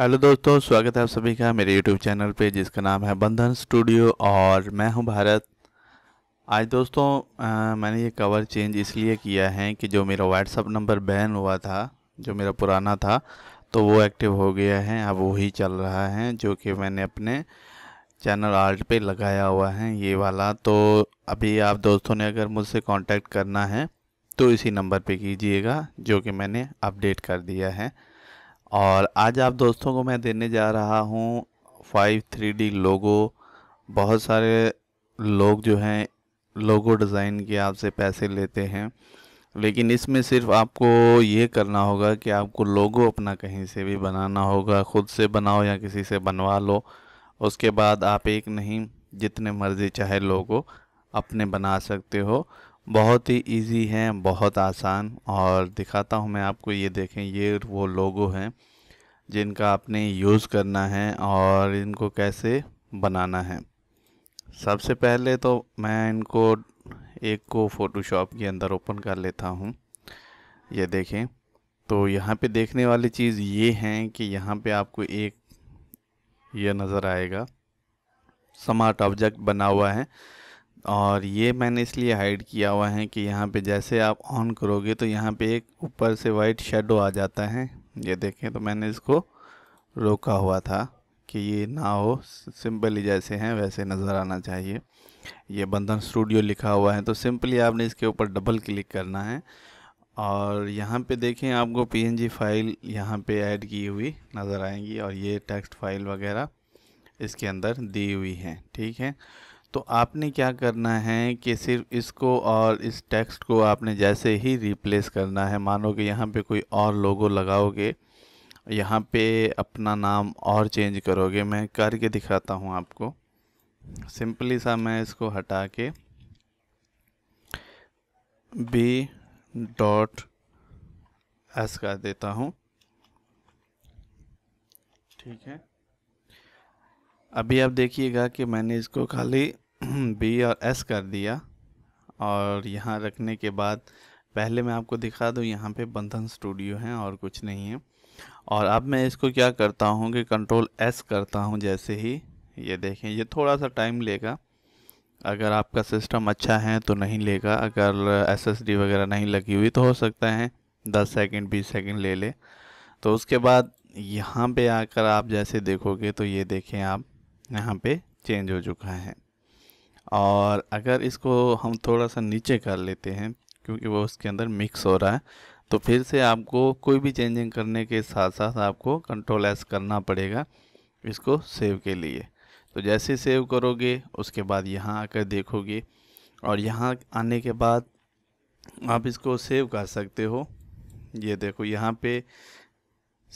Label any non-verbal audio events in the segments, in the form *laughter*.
hello दोस्तों स्वागत है आप सभी का मेरे यूट्यूब चैनल पे जिसका नाम है बंधन स्टूडियो और मैं हूं भारत आज दोस्तों आ, मैंने ये कवर चेंज इसलिए किया है कि जो मेरा व्हाट्सअप नंबर बैन हुआ था जो मेरा पुराना था तो वो एक्टिव हो गया है अब वही चल रहा है जो कि मैंने अपने चैनल आर्ट पे लगाया हुआ है ये वाला तो अभी आप दोस्तों ने अगर मुझसे कॉन्टैक्ट करना है तो इसी नंबर पर कीजिएगा जो कि मैंने अपडेट कर दिया है और आज आप दोस्तों को मैं देने जा रहा हूँ फाइव थ्री डी लोगो बहुत सारे लोग जो हैं लोगो डिज़ाइन के आपसे पैसे लेते हैं लेकिन इसमें सिर्फ आपको ये करना होगा कि आपको लोगो अपना कहीं से भी बनाना होगा ख़ुद से बनाओ या किसी से बनवा लो उसके बाद आप एक नहीं जितने मर्ज़ी चाहे लोगो अपने बना सकते हो बहुत ही इजी है बहुत आसान और दिखाता हूँ मैं आपको ये देखें ये वो लोगो हैं जिनका आपने यूज़ करना है और इनको कैसे बनाना है सबसे पहले तो मैं इनको एक को फ़ोटोशॉप के अंदर ओपन कर लेता हूँ ये देखें तो यहाँ पे देखने वाली चीज़ ये हैं कि यहाँ पे आपको एक ये नज़र आएगा स्मार्ट ऑब्जेक्ट बना हुआ है और ये मैंने इसलिए हाइड किया हुआ है कि यहाँ पे जैसे आप ऑन करोगे तो यहाँ पे एक ऊपर से वाइट शेडो आ जाता है ये देखें तो मैंने इसको रोका हुआ था कि ये ना हो सिंपली जैसे हैं वैसे नज़र आना चाहिए ये बंधन स्टूडियो लिखा हुआ है तो सिंपली आपने इसके ऊपर डबल क्लिक करना है और यहाँ पे देखें आपको पी फाइल यहाँ पे ऐड की हुई नज़र आएंगी और ये टेक्स्ट फाइल वगैरह इसके अंदर दी हुई है ठीक है तो आपने क्या करना है कि सिर्फ इसको और इस टेक्स्ट को आपने जैसे ही रिप्लेस करना है मानो कि यहाँ पे कोई और लोगो लगाओगे यहाँ पे अपना नाम और चेंज करोगे मैं करके दिखाता हूँ आपको सिंपली सा मैं इसको हटा के बी डॉट एस कर देता हूँ ठीक है अभी आप देखिएगा कि मैंने इसको खाली बी *clears throat* और एस कर दिया और यहाँ रखने के बाद पहले मैं आपको दिखा दूँ यहाँ पे बंधन स्टूडियो हैं और कुछ नहीं है और अब मैं इसको क्या करता हूँ कि कंट्रोल एस करता हूँ जैसे ही ये देखें ये थोड़ा सा टाइम लेगा अगर आपका सिस्टम अच्छा है तो नहीं लेगा अगर एसएसडी वगैरह नहीं लगी हुई तो हो सकता है दस सेकेंड बीस सेकेंड ले ले तो उसके बाद यहाँ पे आकर आप जैसे देखोगे तो ये देखें आप यहाँ पे चेंज हो चुका है और अगर इसको हम थोड़ा सा नीचे कर लेते हैं क्योंकि वो उसके अंदर मिक्स हो रहा है तो फिर से आपको कोई भी चेंजिंग करने के साथ साथ आपको कंट्रोल एस करना पड़ेगा इसको सेव के लिए तो जैसे सेव करोगे उसके बाद यहाँ आकर देखोगे और यहाँ आने के बाद आप इसको सेव कर सकते हो ये देखो यहाँ पे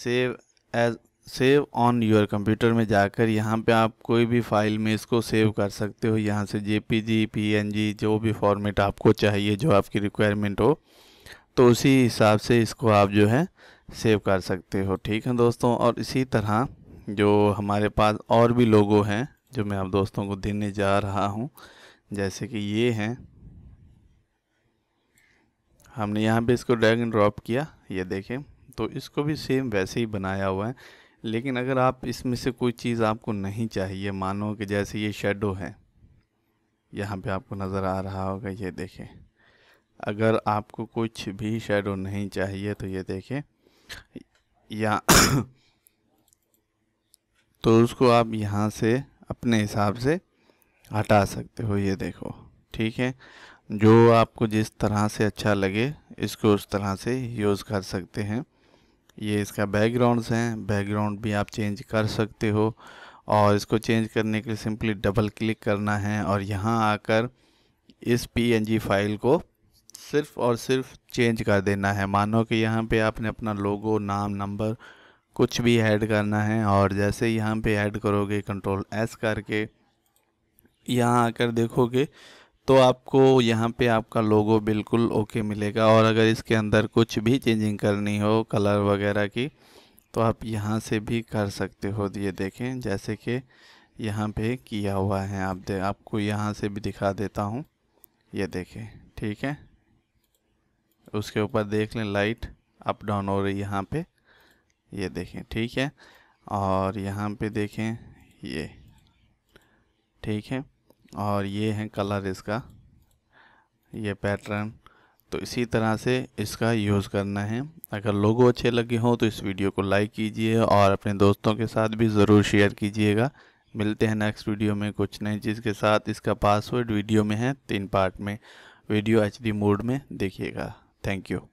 save as save on your computer में जाकर यहाँ पे आप कोई भी फाइल में इसको सेव कर सकते हो यहाँ से J P G P N G जो भी फॉर्मेट आपको चाहिए जो आपकी रिक्वायरमेंट हो तो उसी हिसाब से इसको आप जो है सेव कर सकते हो ठीक है दोस्तों और इसी तरह जो हमारे पास और भी लोगो हैं जो मैं आप दोस्तों को देने जा रहा हूँ जैसे कि ये हैं हमने यहाँ पे इसको ड्रैग एंड ड्रॉप किया ये देखें तो इसको भी सेम वैसे ही बनाया हुआ है लेकिन अगर आप इसमें से कोई चीज़ आपको नहीं चाहिए मानो कि जैसे ये शेडो है यहाँ पे आपको नज़र आ रहा होगा ये देखें अगर आपको कुछ भी शेडो नहीं चाहिए तो ये देखें या *coughs* तो उसको आप यहाँ से अपने हिसाब से हटा सकते हो ये देखो ठीक है जो आपको जिस तरह से अच्छा लगे इसको उस तरह से यूज़ कर सकते हैं ये इसका बैकग्राउंड्स हैं बैकग्राउंड भी आप चेंज कर सकते हो और इसको चेंज करने के लिए सिंपली डबल क्लिक करना है और यहाँ आकर इस पी फाइल को सिर्फ और सिर्फ चेंज कर देना है मानो कि यहाँ पे आपने अपना लोगो नाम नंबर कुछ भी ऐड करना है और जैसे यहाँ पे ऐड करोगे कंट्रोल एस करके यहाँ आकर देखोगे तो आपको यहाँ पे आपका लोगो बिल्कुल ओके मिलेगा और अगर इसके अंदर कुछ भी चेंजिंग करनी हो कलर वगैरह की तो आप यहाँ से भी कर सकते हो ये देखें जैसे कि यहाँ पे किया हुआ है आप दे आपको यहाँ से भी दिखा देता हूँ ये देखें ठीक है उसके ऊपर देख लें लाइट अप डाउन हो रही यहाँ पे ये देखें ठीक है और यहाँ पे देखें ये ठीक है और ये है कलर इसका ये पैटर्न तो इसी तरह से इसका यूज़ करना है अगर लोगों अच्छे लगे हों तो इस वीडियो को लाइक कीजिए और अपने दोस्तों के साथ भी ज़रूर शेयर कीजिएगा मिलते हैं नेक्स्ट वीडियो में कुछ नई चीज़ के साथ इसका पासवर्ड वीडियो में है तीन पार्ट में वीडियो एच मोड में देखिएगा थैंक यू